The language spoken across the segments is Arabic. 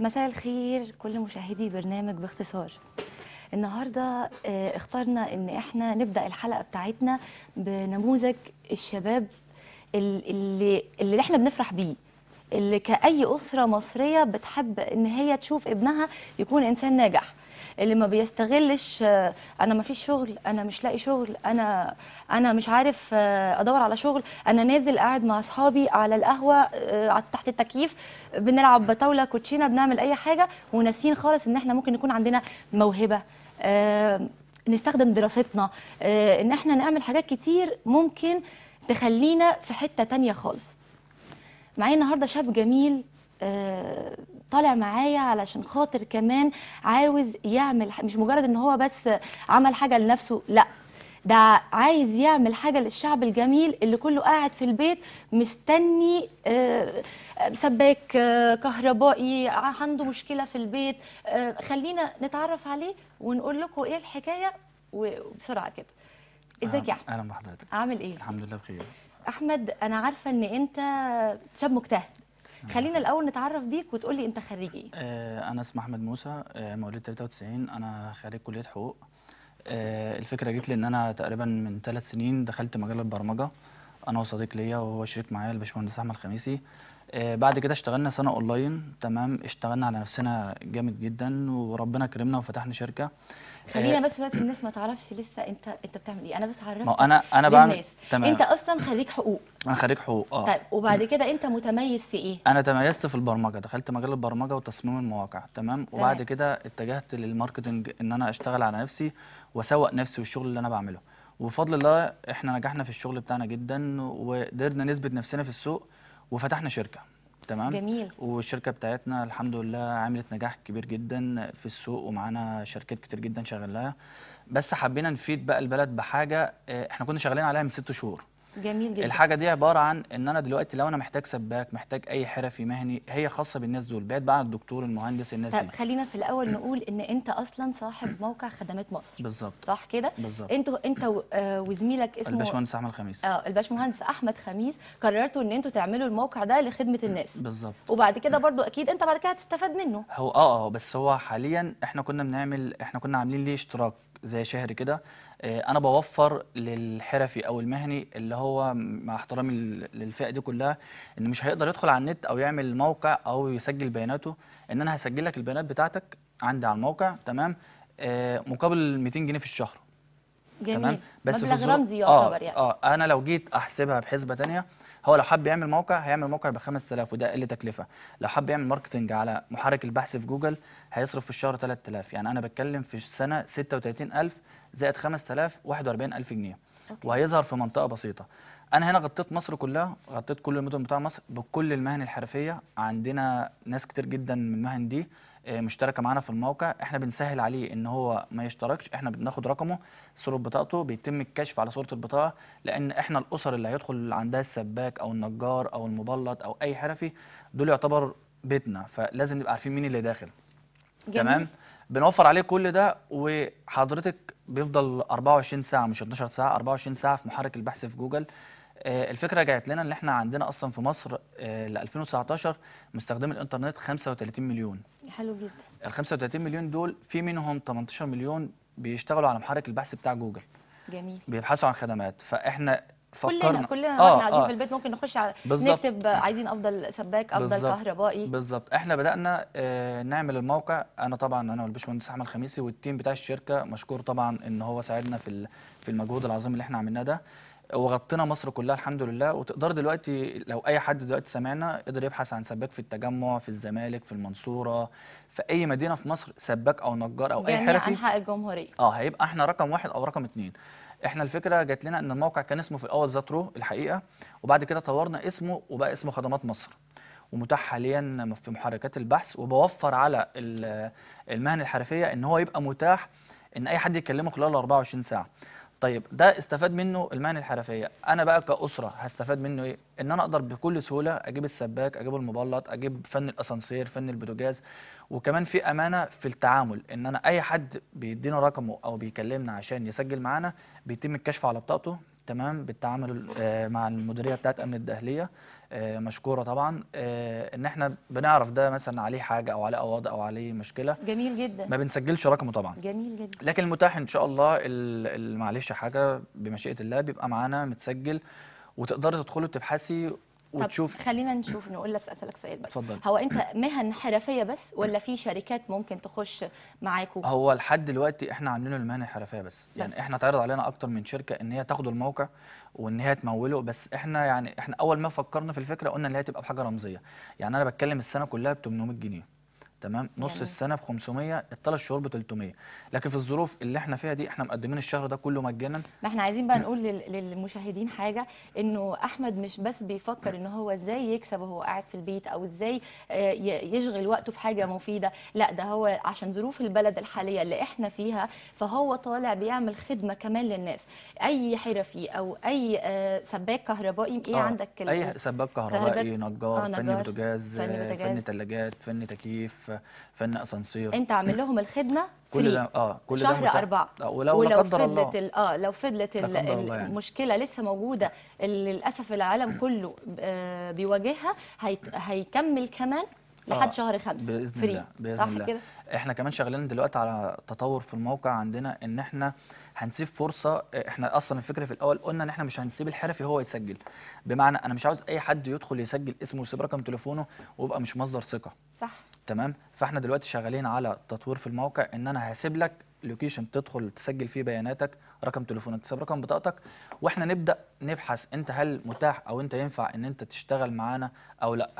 مساء الخير كل مشاهدي برنامج باختصار النهارده آه، اخترنا ان احنا نبدا الحلقه بتاعتنا بنموذج الشباب اللي اللي احنا بنفرح بيه اللي كأي أسرة مصرية بتحب إن هي تشوف ابنها يكون إنسان ناجح اللي ما بيستغلش انا ما فيش شغل انا مش لاقي شغل انا انا مش عارف آه، ادور على شغل انا نازل قاعد مع اصحابي على القهوه آه، تحت التكييف بنلعب بطاوله كوتشينه بنعمل اي حاجه وناسين خالص ان احنا ممكن يكون عندنا موهبه آه، نستخدم دراستنا ان احنا نعمل حاجات كتير ممكن تخلينا في حته تانية خالص معايا النهارده شاب جميل طالع معايا علشان خاطر كمان عاوز يعمل مش مجرد ان هو بس عمل حاجه لنفسه لا ده عايز يعمل حاجه للشعب الجميل اللي كله قاعد في البيت مستني آه، سباك آه، كهربائي عنده مشكله في البيت آه، خلينا نتعرف عليه ونقول لكم ايه الحكايه وبسرعه كده ازيك يا احمد اهلا بحضرتك عامل ايه الحمد لله بخير احمد انا عارفه ان انت شاب مجتهد خلينا الاول نتعرف بيك وتقول لي انت خريج ايه آه، انا اسمي احمد موسى آه، مواليد 93 انا خريج كليه حقوق آه، الفكره جت لي ان انا تقريبا من ثلاث سنين دخلت مجال البرمجه انا وصديق ليا وهو شريك معايا الباشمهندس احمد خميسي آه، بعد كده اشتغلنا سنه اونلاين تمام اشتغلنا على نفسنا جامد جدا وربنا كرمنا وفتحنا شركه خلينا آه، بس دلوقتي الناس ما تعرفش لسه انت انت بتعمل ايه انا بس عرفت ما انا انا بعمل تمام انت اصلا خريج حقوق انا خريج حقوق اه طيب وبعد كده انت متميز في ايه انا تميزت في البرمجه دخلت مجال البرمجه وتصميم المواقع تمام وبعد كده اتجهت للماركتنج ان انا اشتغل على نفسي واسوق نفسي والشغل اللي انا بعمله وبفضل الله احنا نجحنا في الشغل بتاعنا جدا وقدرنا نثبت نفسنا في السوق وفتحنا شركه تمام جميل والشركه بتاعتنا الحمد لله عملت نجاح كبير جدا في السوق ومعانا شركات كتير جدا شغلها بس حبينا نفيد بقى البلد بحاجه آه، احنا كنا شغالين عليها من ست شهور جميل جدا الحاجه دي عباره عن ان انا دلوقتي لو انا محتاج سباك محتاج اي حرفي مهني هي خاصه بالناس دول بعد بقى الدكتور المهندس الناس طب دي خلينا في الاول نقول ان انت اصلا صاحب موقع خدمات مصر بالظبط صح كده بالظبط انتوا انت آه، وزميلك اسمه الباشمهندس احمد خميس اه الباشمهندس احمد خميس قررتوا ان انتوا تعملوا الموقع ده لخدمه الناس بالظبط وبعد كده برضو اكيد انت بعد كده هتستفاد منه هو اه اه بس هو حاليا احنا كنا بنعمل احنا كنا عاملين ليه اشتراك زي شهر كده آه، انا بوفر للحرفي او المهني اللي هو مع احترامي للفئه دي كلها ان مش هيقدر يدخل على النت او يعمل موقع او يسجل بياناته ان انا هسجل لك البيانات بتاعتك عندي على الموقع تمام آه، مقابل 200 جنيه في الشهر جميل تمام بس مبلغ رمزي يعتبر آه، يعني اه انا لو جيت احسبها بحسبه ثانيه هو لو حب يعمل موقع هيعمل موقع ب 5000 وده اقل تكلفه لو حب يعمل ماركتنج على محرك البحث في جوجل هيصرف في الشهر 3000 يعني انا بتكلم في السنه 36000 زائد 5000 41000 جنيه أوكي. وهيظهر في منطقه بسيطه انا هنا غطيت مصر كلها غطيت كل المدن بتاع مصر بكل المهن الحرفيه عندنا ناس كتير جدا من المهن دي آه، مشتركه معانا في الموقع احنا بنسهل عليه ان هو ما يشتركش احنا بناخد رقمه صوره بطاقته بيتم الكشف على صوره البطاقه لان احنا الاسر اللي هيدخل عندها السباك او النجار او المبلط او اي حرفي دول يعتبر بيتنا فلازم نبقى عارفين مين اللي داخل جميل. تمام بنوفر عليه كل ده وحضرتك بيفضل 24 ساعه مش 12 ساعه 24 ساعه في محرك البحث في جوجل آه، الفكره جاءت لنا ان احنا عندنا اصلا في مصر آه، ل 2019 مستخدمي الانترنت 35 مليون حلو جدا ال 35 مليون دول في منهم 18 مليون بيشتغلوا على محرك البحث بتاع جوجل جميل بيبحثوا عن خدمات فاحنا فكرنا كلنا كلنا آه قاعدين آه في البيت ممكن نخش على بالزبط. نكتب عايزين افضل سباك افضل بالزبط. كهربائي بالظبط احنا بدانا آه، نعمل الموقع انا طبعا انا والباشمهندس احمد خميسي والتيم بتاع الشركه مشكور طبعا ان هو ساعدنا في في المجهود العظيم اللي احنا عملناه ده وغطينا مصر كلها الحمد لله وتقدر دلوقتي لو اي حد دلوقتي سمعنا قدر يبحث عن سباك في التجمع في الزمالك في المنصوره في اي مدينه في مصر سباك او نجار او اي حرفي جميع انحاء الجمهوريه اه هيبقى احنا رقم واحد او رقم اتنين احنا الفكره جات لنا ان الموقع كان اسمه في الاول زاترو الحقيقه وبعد كده طورنا اسمه وبقى اسمه خدمات مصر ومتاح حاليا في محركات البحث وبوفر على المهن الحرفيه ان هو يبقى متاح ان اي حد يكلمه خلال 24 ساعه طيب ده استفاد منه المهن الحرفيه انا بقى كاسره هستفاد منه ايه ان انا اقدر بكل سهوله اجيب السباك اجيب المبلط اجيب فن الاسانسير فن البوتاجاز وكمان في امانه في التعامل ان انا اي حد بيدينا رقمه او بيكلمنا عشان يسجل معانا بيتم الكشف على بطاقته تمام بالتعامل آه، مع المديريه بتاعت امن الداخليه آه، مشكوره طبعا آه، ان احنا بنعرف ده مثلا عليه حاجه او عليه اواضي او عليه مشكله جميل جدا ما بنسجلش رقمه طبعا جميل جدا لكن المتاح ان شاء الله معلش حاجه بمشيئه الله بيبقى معانا متسجل وتقدري تدخلي تبحثي وتشوف خلينا نشوف نقول لك اسالك سؤال بس اتفضل هو انت مهن حرفيه بس ولا في شركات ممكن تخش معاكوا هو لحد دلوقتي احنا عاملينه المهن الحرفيه بس. يعني بس يعني احنا اتعرض علينا اكتر من شركه ان هي تاخد الموقع وان هي تموله بس احنا يعني احنا اول ما فكرنا في الفكره قلنا ان هي تبقى بحاجه رمزيه يعني انا بتكلم السنه كلها ب 800 جنيه تمام نص يعني. السنه ب 500 الثلاث شهور ب 300 لكن في الظروف اللي احنا فيها دي احنا مقدمين الشهر ده كله مجانا ما احنا عايزين بقى نقول للمشاهدين حاجه انه احمد مش بس بيفكر ان هو ازاي يكسب وهو قاعد في البيت او ازاي آه، يشغل وقته في حاجه مفيده لا ده هو عشان ظروف البلد الحاليه اللي احنا فيها فهو طالع بيعمل خدمه كمان للناس اي حرفي او اي آه، سباك كهربائي ايه آه. عندك اي سباك كهربائي نجار, آه نجار فني بوتاجاز فن ثلاجات فني تكييف فن اسانسير انت عامل لهم الخدمه كل ده اه كل شهر ده شهر أربعة آه ولو ولو فضلت الله اه لو فضلت المشكله يعني. المشكله لسه موجوده اللي للاسف العالم كله آه، بيواجهها هي... هيكمل كمان لحد آه شهر خمسة باذن فري. الله باذن صح الله كده؟ احنا كمان شغالين دلوقتي على تطور في الموقع عندنا ان احنا هنسيب فرصه احنا اصلا الفكره في الاول قلنا ان احنا مش هنسيب الحرفي هو يسجل بمعنى انا مش عاوز اي حد يدخل يسجل اسمه ويسيب رقم تليفونه ويبقى مش مصدر ثقه صح تمام فاحنا دلوقتي شغالين على تطوير في الموقع ان انا هسيب لك لوكيشن تدخل تسجل فيه بياناتك رقم تليفونك تسيب رقم بطاقتك واحنا نبدا نبحث انت هل متاح او انت ينفع ان انت تشتغل معانا او لا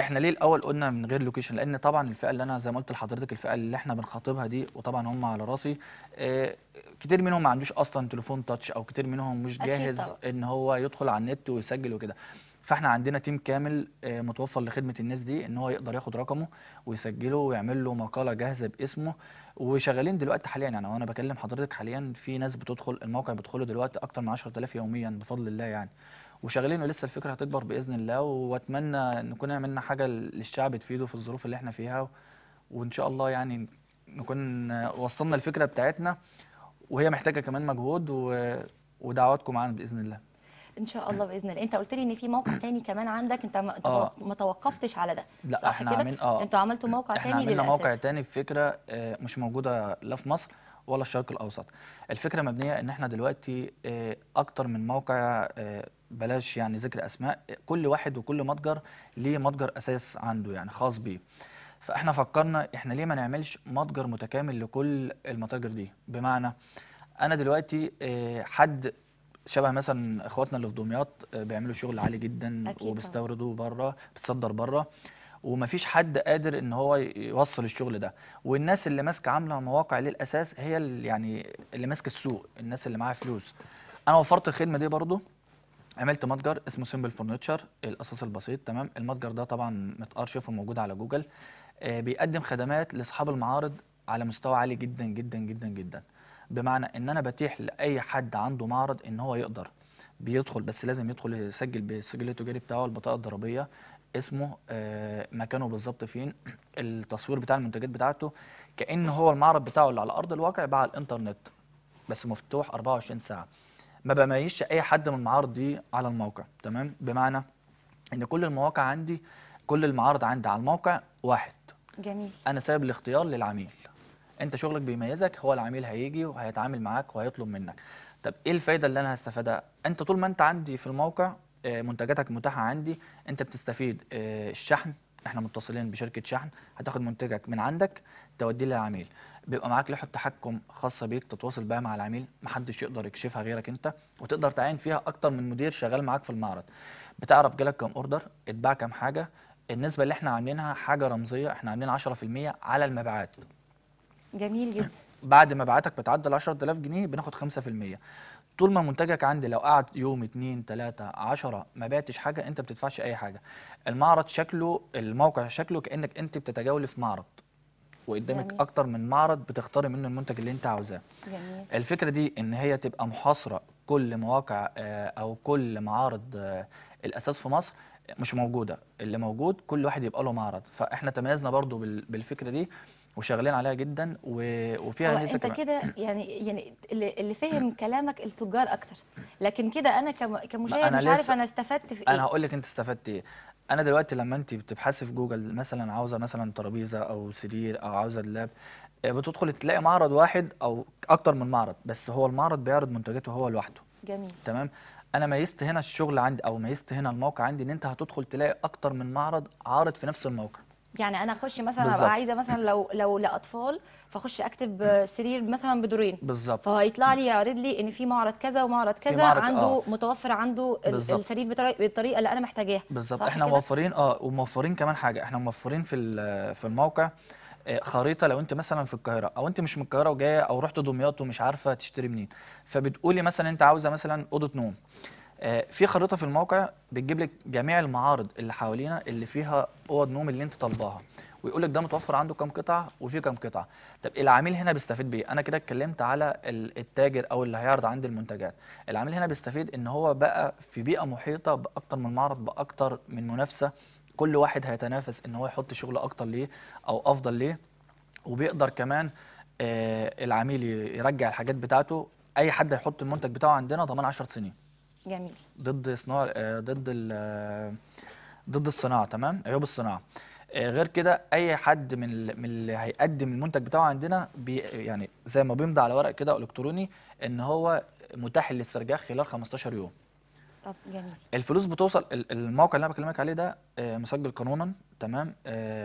احنا ليه الاول قلنا من غير لوكيشن لان طبعا الفئه اللي انا زي ما قلت لحضرتك الفئه اللي احنا بنخاطبها دي وطبعا هم على راسي آه، كتير منهم ما عندوش اصلا تليفون تاتش او كتير منهم مش جاهز ان هو يدخل على النت ويسجل وكده فاحنا عندنا تيم كامل آه، متوفر لخدمه الناس دي ان هو يقدر ياخد رقمه ويسجله ويعمل له مقاله جاهزه باسمه وشغالين دلوقتي حاليا يعني وانا بكلم حضرتك حاليا في ناس بتدخل الموقع بتدخله دلوقتي اكتر من 10000 يوميا بفضل الله يعني وشغالين ولسه الفكره هتكبر باذن الله واتمنى ان نكون عملنا حاجه للشعب تفيده في الظروف اللي احنا فيها وان شاء الله يعني نكون وصلنا الفكره بتاعتنا وهي محتاجه كمان مجهود و... ودعواتكم معانا باذن الله ان شاء الله باذن الله انت قلت لي ان في موقع تاني كمان عندك انت ما, آه. ما توقفتش على ده لا صح احنا عاملين اه انتوا عملتوا موقع احنا تاني للاساس موقع تاني بفكره آه، مش موجوده لا في مصر ولا الشرق الاوسط الفكره مبنيه ان احنا دلوقتي آه، اكتر من موقع آه، بلاش يعني ذكر اسماء كل واحد وكل متجر ليه متجر اساس عنده يعني خاص بيه فاحنا فكرنا احنا ليه ما نعملش متجر متكامل لكل المتاجر دي بمعنى انا دلوقتي حد شبه مثلا اخواتنا اللي في دمياط آه، بيعملوا شغل عالي جدا وبيستوردوا بره بتصدر بره ومفيش حد قادر ان هو يوصل الشغل ده والناس اللي ماسكه عامله مواقع للاساس هي اللي يعني اللي ماسكه السوق الناس اللي معاها فلوس انا وفرت الخدمه دي برضو عملت متجر اسمه سيمبل فورنيتشر الاساس البسيط تمام المتجر ده طبعا متارشف وموجود على جوجل آه، بيقدم خدمات لاصحاب المعارض على مستوى عالي جدا جدا جدا جدا بمعنى ان انا بتيح لاي حد عنده معرض ان هو يقدر بيدخل بس لازم يدخل يسجل بالسجل التجاري بتاعه البطاقه الضريبيه اسمه آه، مكانه بالظبط فين التصوير بتاع المنتجات بتاعته كان هو المعرض بتاعه اللي على ارض الواقع بقى على الانترنت بس مفتوح 24 ساعه ما بميزش اي حد من المعارض دي على الموقع تمام بمعنى ان كل المواقع عندي كل المعارض عندي على الموقع واحد جميل انا سايب الاختيار للعميل انت شغلك بيميزك هو العميل هيجي وهيتعامل معاك وهيطلب منك طب ايه الفايده اللي انا هستفادها انت طول ما انت عندي في الموقع آه، منتجاتك متاحه عندي انت بتستفيد آه، الشحن احنا متصلين بشركه شحن هتاخد منتجك من عندك توديه للعميل بيبقى معاك لوحه تحكم خاصه بيك تتواصل بيها مع العميل محدش يقدر يكشفها غيرك انت وتقدر تعين فيها اكتر من مدير شغال معاك في المعرض بتعرف جالك كام اوردر اتباع كام حاجه النسبه اللي احنا عاملينها حاجه رمزيه احنا عاملين 10% على المبيعات جميل جدا بعد مبيعاتك ال 10000 جنيه بناخد 5% طول ما منتجك عندي لو قعد يوم 2 3 10 ما بعتش حاجه انت ما بتدفعش اي حاجه المعرض شكله الموقع شكله كانك انت بتتجول في معرض وقدامك جميل. اكتر من معرض بتختاري منه المنتج اللي انت عاوزاه جميل. الفكره دي ان هي تبقى محاصره كل مواقع آه، او كل معارض آه، الاساس في مصر مش موجوده اللي موجود كل واحد يبقى له معرض فاحنا تميزنا برضو بالفكره دي وشغالين عليها جدا وفيها هيصه انت كده يعني يعني اللي فهم كلامك التجار اكتر لكن كده انا كمشاهد أنا مش عارف انا استفدت في ايه انا هقول لك انت استفدت ايه انا دلوقتي لما انت بتبحثي في جوجل مثلا عاوزه مثلا ترابيزه او سرير او عاوزه اللاب آه، بتدخل تلاقي معرض واحد او اكتر من معرض بس هو المعرض بيعرض منتجاته هو لوحده جميل تمام انا ميزت هنا الشغل عندي او ميزت هنا الموقع عندي ان انت هتدخل تلاقي اكتر من معرض عارض في نفس الموقع يعني انا اخش مثلا ابقى عايزه مثلا لو لو لاطفال فاخش اكتب سرير مثلا بدورين بالظبط فهيطلع لي يعرض لي ان في معرض كذا ومعرض كذا معرض آه. عنده آه. متوفر عنده بالزبط. السرير بالطريقه اللي انا محتاجاها بالظبط احنا موفرين اه وموفرين كمان حاجه احنا موفرين في في الموقع آه، خريطه لو انت مثلا في القاهره او انت مش من القاهره وجايه او رحت دمياط ومش عارفه تشتري منين فبتقولي مثلا انت عاوزه مثلا اوضه نوم آه، في خريطه في الموقع بتجيب لك جميع المعارض اللي حوالينا اللي فيها اوض نوم اللي انت طالباها ويقول لك ده متوفر عنده كام قطعه وفي كام قطعه طب العميل هنا بيستفيد بايه انا كده اتكلمت على التاجر او اللي هيعرض عندي المنتجات العميل هنا بيستفيد ان هو بقى في بيئه محيطه باكتر من معرض باكتر من منافسه كل واحد هيتنافس ان هو يحط شغل اكتر ليه او افضل ليه وبيقدر كمان آه العميل يرجع الحاجات بتاعته اي حد هيحط المنتج بتاعه عندنا ضمان 10 سنين جميل ضد صناعه آه، ضد آه، ضد الصناعه تمام عيوب الصناعه آه، غير كده اي حد من من اللي هيقدم المنتج بتاعه عندنا بي يعني زي ما بيمضي على ورق كده الكتروني ان هو متاح للاسترجاع خلال 15 يوم طب جميل الفلوس بتوصل الموقع اللي انا بكلمك عليه ده مسجل قانونا تمام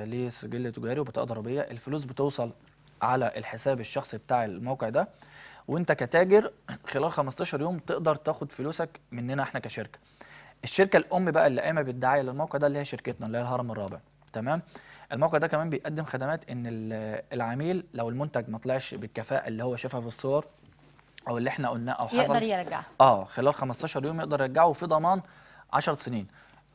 ليه سجل تجاري وبطاقه ضريبيه الفلوس بتوصل على الحساب الشخصي بتاع الموقع ده وانت كتاجر خلال 15 يوم تقدر تاخد فلوسك مننا احنا كشركه الشركه الام بقى اللي قايمه بالدعايه للموقع ده اللي هي شركتنا اللي هي الهرم الرابع تمام الموقع ده كمان بيقدم خدمات ان العميل لو المنتج ما طلعش بالكفاءه اللي هو شافها في الصور او اللي احنا قلناه او حصل يقدر يرجعه اه خلال 15 يوم يقدر يرجعه وفي ضمان 10 سنين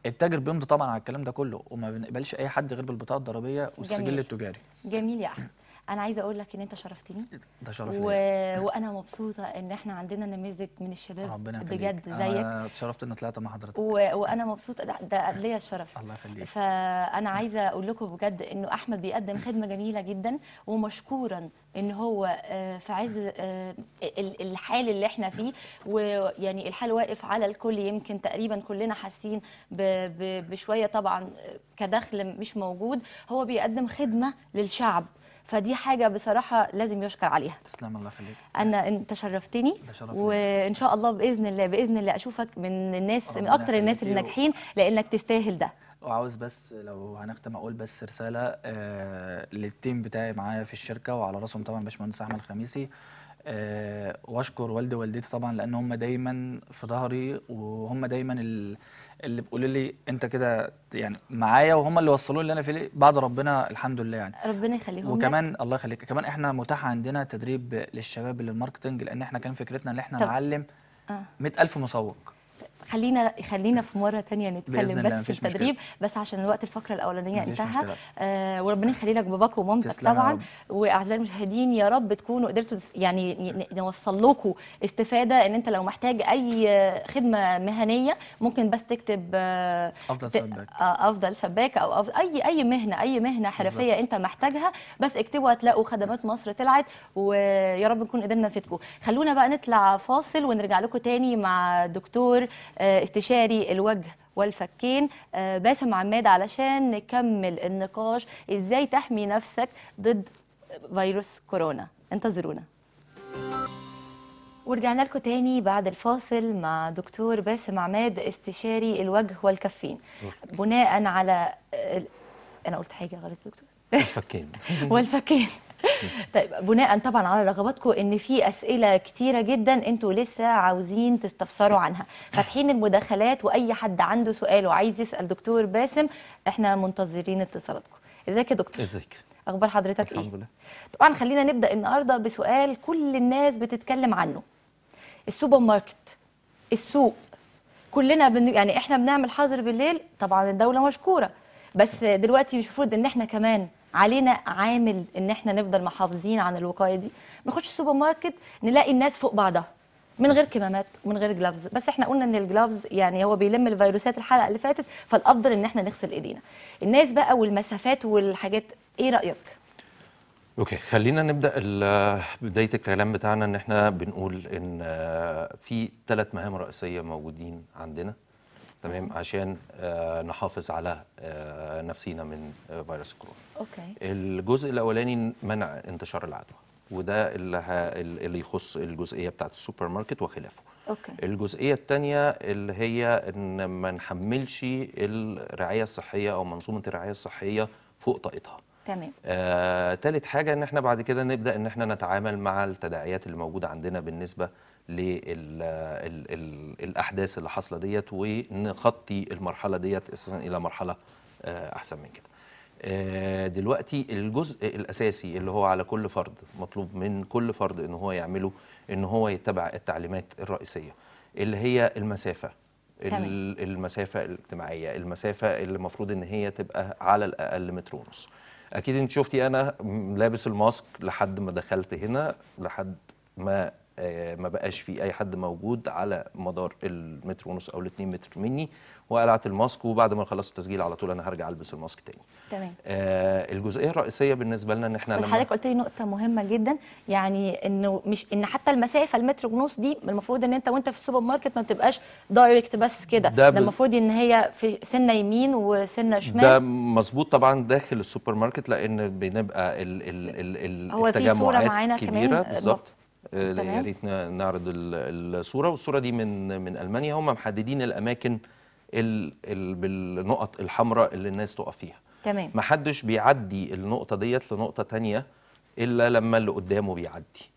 التاجر بيمضي طبعا على الكلام ده كله وما بنقبلش اي حد غير بالبطاقه الضريبيه والسجل التجاري جميل يا احمد انا عايزه اقول لك ان انت شرفتني إيه ده شرف و... وانا مبسوطه ان احنا عندنا نماذج من الشباب ربنا بجد زيك انا اتشرفت ان طلعت مع حضرتك و... وانا مبسوطه ده, ده ليا الشرف الله يخليك فانا عايزه اقول لكم بجد انه احمد بيقدم خدمه جميله جدا ومشكورا ان هو آه، في عز آه، الحال اللي احنا فيه ويعني الحال واقف على الكل يمكن تقريبا كلنا حاسين بشويه طبعا آه، كدخل مش موجود هو بيقدم خدمه للشعب فدي حاجه بصراحه لازم يشكر عليها تسلم الله خليك انا انت شرفتني وان شاء الله باذن الله باذن الله اشوفك من الناس من اكتر الناس اللي ناجحين لانك تستاهل ده وعاوز بس لو هنختم اقول بس رساله آه، للتيم بتاعي معايا في الشركه وعلى راسهم طبعا باشمهندس احمد الخميسي آه واشكر والدي ووالدتي طبعا لان هم دايما في ظهري وهم دايما ال اللي بيقولوا لي انت كده يعني معايا وهم اللي وصلوا اللي انا فيه بعد ربنا الحمد لله يعني ربنا يخليهم وكمان لك. الله يخليك كمان احنا متاح عندنا تدريب للشباب للماركتنج لان احنا كان فكرتنا ان احنا طب. نعلم 100000 أه. مسوق خلينا خلينا في مره تانية نتكلم بس في التدريب مشكلة. بس عشان الوقت الفقره الاولانيه انتهى آه وربنا يخلي لك باباك ومامتك طبعا واعزائي المشاهدين يا رب تكونوا قدرتوا يعني نوصل لكم استفاده ان انت لو محتاج اي خدمه مهنيه ممكن بس تكتب آه افضل سباك آه افضل سباك او أفضل اي اي مهنه اي مهنه حرفيه بالزبط. انت محتاجها بس اكتبوا هتلاقوا خدمات مصر طلعت ويا رب نكون قدرنا نفيدكم خلونا بقى نطلع فاصل ونرجع لكم تاني مع دكتور آه، استشاري الوجه والفكين آه، باسم عماد علشان نكمل النقاش ازاي تحمي نفسك ضد فيروس كورونا انتظرونا ورجعنا لكم تاني بعد الفاصل مع دكتور باسم عماد استشاري الوجه والكفين بناء على انا قلت حاجه غلط دكتور الفكين والفكين طيب بناء طبعا على رغباتكم ان في اسئله كتيره جدا انتوا لسه عاوزين تستفسروا عنها فاتحين المداخلات واي حد عنده سؤال وعايز يسال دكتور باسم احنا منتظرين اتصالاتكم ازيك يا دكتور ازيك اخبار حضرتك الحمد ايه الحمد لله طبعا خلينا نبدا النهارده بسؤال كل الناس بتتكلم عنه السوبر ماركت السوق كلنا بن... يعني احنا بنعمل حظر بالليل طبعا الدوله مشكوره بس دلوقتي مش المفروض ان احنا كمان علينا عامل ان احنا نفضل محافظين عن الوقايه دي ما نخش السوبر ماركت نلاقي الناس فوق بعضها من غير كمامات ومن غير جلافز بس احنا قلنا ان الجلافز يعني هو بيلم الفيروسات الحلقه اللي فاتت فالافضل ان احنا نغسل ايدينا الناس بقى والمسافات والحاجات ايه رايك اوكي خلينا نبدا بدايه الكلام بتاعنا ان احنا بنقول ان في ثلاث مهام رئيسيه موجودين عندنا تمام عشان آه، نحافظ على آه، نفسينا من آه، فيروس كورونا اوكي الجزء الاولاني منع انتشار العدوى وده اللي اللي يخص الجزئيه بتاعه السوبر ماركت وخلافه أوكي. الجزئيه الثانيه اللي هي ان ما نحملش الرعايه الصحيه او منظومه الرعايه الصحيه فوق طاقتها تمام آه، حاجه ان احنا بعد كده نبدا ان احنا نتعامل مع التداعيات اللي موجوده عندنا بالنسبه للأحداث اللي حاصلة ديت ونخطي المرحلة ديت أساسا إلى مرحلة آه، أحسن من كده آه، دلوقتي الجزء الاساسي اللي هو على كل فرد مطلوب من كل فرد ان هو يعمله ان هو يتبع التعليمات الرئيسيه اللي هي المسافه تمام. المسافه الاجتماعيه المسافه اللي المفروض ان هي تبقى على الاقل متر ونص اكيد انت شفتي انا لابس الماسك لحد ما دخلت هنا لحد ما آه، ما بقاش في اي حد موجود على مدار المتر ونص او الاثنين متر مني وقلعت الماسك وبعد ما خلصت التسجيل على طول انا هرجع البس الماسك تاني تمام آه الجزئيه الرئيسيه بالنسبه لنا ان احنا لما حضرتك قلت لي نقطه مهمه جدا يعني انه مش ان حتى المسافه المتر ونص دي المفروض ان انت وانت في السوبر ماركت ما بتبقاش دايركت بس كده ده, ده المفروض ان هي في سنه يمين وسنه شمال ده مظبوط طبعا داخل السوبر ماركت لان بنبقى ال ال ال ال هو التجمعات في صوره معانا كبيره بالظبط آه، يا ريت نعرض الصوره والصوره دي من من المانيا هم محددين الاماكن بالنقط الحمراء اللي الناس تقف فيها تمام محدش بيعدي النقطه ديت لنقطه تانية الا لما اللي قدامه بيعدي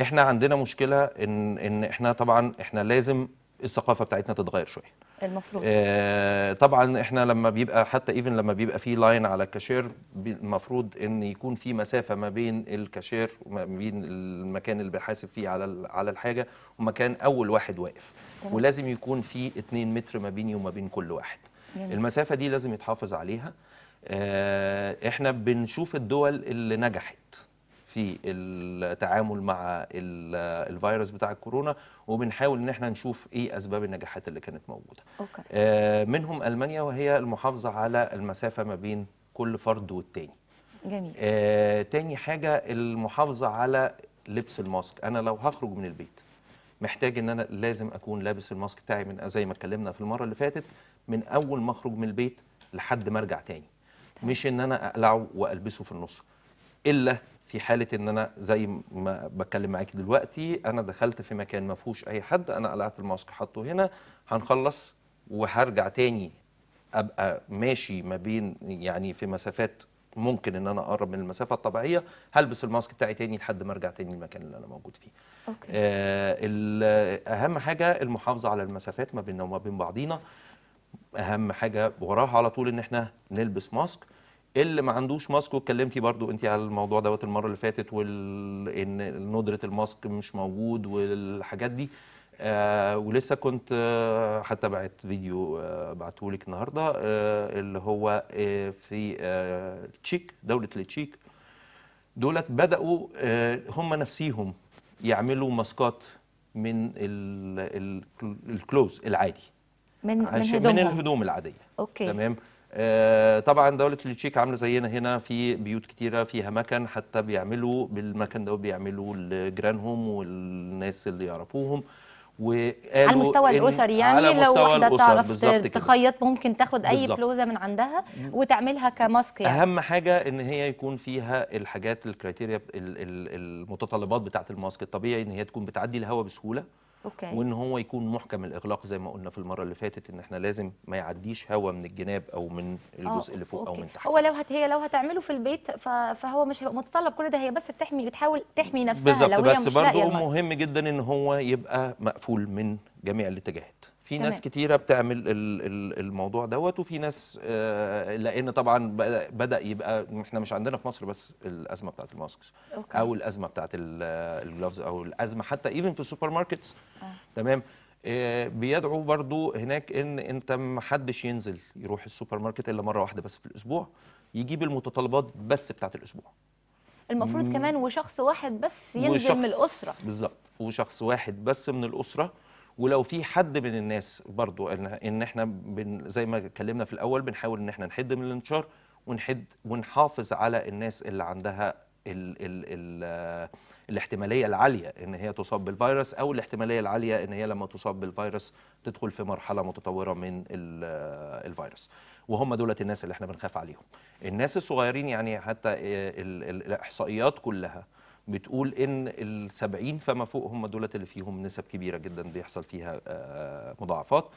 احنا عندنا مشكله ان ان احنا طبعا احنا لازم الثقافه بتاعتنا تتغير شويه المفروض آه طبعا احنا لما بيبقى حتى ايفن لما بيبقى في لاين على الكاشير المفروض ان يكون في مسافه ما بين الكاشير وما بين المكان اللي بيحاسب فيه على على الحاجه ومكان اول واحد واقف طبعا. ولازم يكون في 2 متر ما بيني وما بين كل واحد يعني. المسافه دي لازم يتحافظ عليها آه احنا بنشوف الدول اللي نجحت في التعامل مع الفيروس بتاع الكورونا وبنحاول ان احنا نشوف ايه اسباب النجاحات اللي كانت موجوده أوكي. آه، منهم المانيا وهي المحافظه على المسافه ما بين كل فرد والتاني جميل آه، تاني حاجه المحافظه على لبس الماسك انا لو هخرج من البيت محتاج ان انا لازم اكون لابس الماسك بتاعي من زي ما اتكلمنا في المره اللي فاتت من اول ما اخرج من البيت لحد ما ارجع تاني مش ان انا اقلعه والبسه في النص الا في حاله ان انا زي ما بتكلم معاكي دلوقتي انا دخلت في مكان ما فيهوش اي حد انا قلعت الماسك حاطه هنا هنخلص وهرجع تاني ابقى ماشي ما بين يعني في مسافات ممكن ان انا اقرب من المسافه الطبيعيه هلبس الماسك بتاعي تاني لحد ما ارجع تاني المكان اللي انا موجود فيه أوكي. آه اهم حاجه المحافظه على المسافات ما بيننا وما بين بعضينا اهم حاجه وراها على طول ان احنا نلبس ماسك اللي ما عندوش ماسك واتكلمتي برضو انت على الموضوع دوت المره اللي فاتت وان ندره الماسك مش موجود والحاجات دي آه ولسه كنت آه حتى بعت فيديو آه بعتهولك النهارده آه اللي هو آه في آه تشيك دوله التشيك دولت بداوا آه هم نفسيهم يعملوا ماسكات من الكلوز العادي من من, من الهدوم العاديه اوكي تمام آه، طبعا دوله التشيك عامله زينا هنا في بيوت كتيره فيها مكن حتى بيعملوا بالمكن ده بيعملوا لجيرانهم والناس اللي يعرفوهم وقالوا على المستوى الاسري يعني على مستوى لو واحده تعرف تخيط ممكن تاخد اي بالزبط. بلوزه من عندها وتعملها كماسك يعني. اهم حاجه ان هي يكون فيها الحاجات الكريتيريا المتطلبات بتاعه الماسك الطبيعي ان هي تكون بتعدي الهواء بسهوله أوكي. وان هو يكون محكم الاغلاق زي ما قلنا في المره اللي فاتت ان احنا لازم ما يعديش هواء من الجناب او من الجزء آه، اللي فوق أوكي. او من تحت هو لو هت هي لو هتعمله في البيت فهو مش متطلب كل ده هي بس بتحمي بتحاول تحمي نفسها بالظبط بس برضه مهم جدا ان هو يبقى مقفول من جميع الاتجاهات في ناس كتيره بتعمل الموضوع دوت وفي ناس آه، لان طبعا بدا يبقى احنا مش عندنا في مصر بس الازمه بتاعت الماسكس أوكي. او الازمه بتاعت الجلوفز او الازمه حتى ايفن في السوبر ماركتس آه. تمام آه، بيدعو برضو هناك ان انت محدش ينزل يروح السوبر ماركت الا مره واحده بس في الاسبوع يجيب المتطلبات بس بتاعت الاسبوع المفروض كمان وشخص واحد بس ينزل من الاسره بالظبط وشخص واحد بس من الاسره ولو في حد من الناس برضو ان احنا بن زي ما اتكلمنا في الاول بنحاول ان احنا نحد من الانتشار ونحد ونحافظ على الناس اللي عندها الـ الـ الـ الاحتماليه العاليه ان هي تصاب بالفيروس او الاحتماليه العاليه ان هي لما تصاب بالفيروس تدخل في مرحله متطوره من الفيروس وهم دولت الناس اللي احنا بنخاف عليهم الناس الصغيرين يعني حتى الاحصائيات كلها بتقول ان ال 70 فما فوق هم دولت اللي فيهم نسب كبيره جدا بيحصل فيها آه، مضاعفات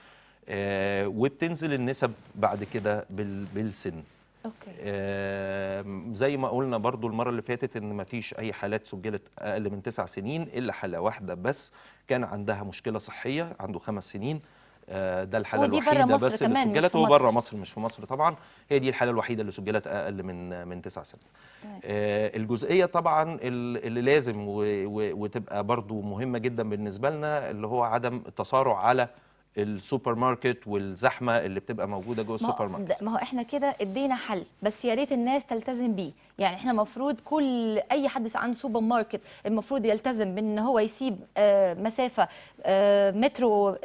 آه، وبتنزل النسب بعد كده بالسن أوكي. آه، زي ما قلنا برضو المرة اللي فاتت ان ما فيش اي حالات سجلت اقل من تسع سنين الا حالة واحدة بس كان عندها مشكلة صحية عنده خمس سنين آه، ده الحاله الوحيده بس اللي سجلت هو بره مصر مش في مصر طبعا هي دي الحاله الوحيده اللي سجلت اقل من من تسع سنين آه الجزئيه طبعا اللي لازم وتبقى برضو مهمه جدا بالنسبه لنا اللي هو عدم التصارع على السوبر ماركت والزحمه اللي بتبقى موجوده جوه السوبر ماركت ما هو احنا كده ادينا حل بس يا ريت الناس تلتزم بيه يعني احنا المفروض كل اي حد عنده سوبر ماركت المفروض يلتزم بان هو يسيب آه مسافه آه مترو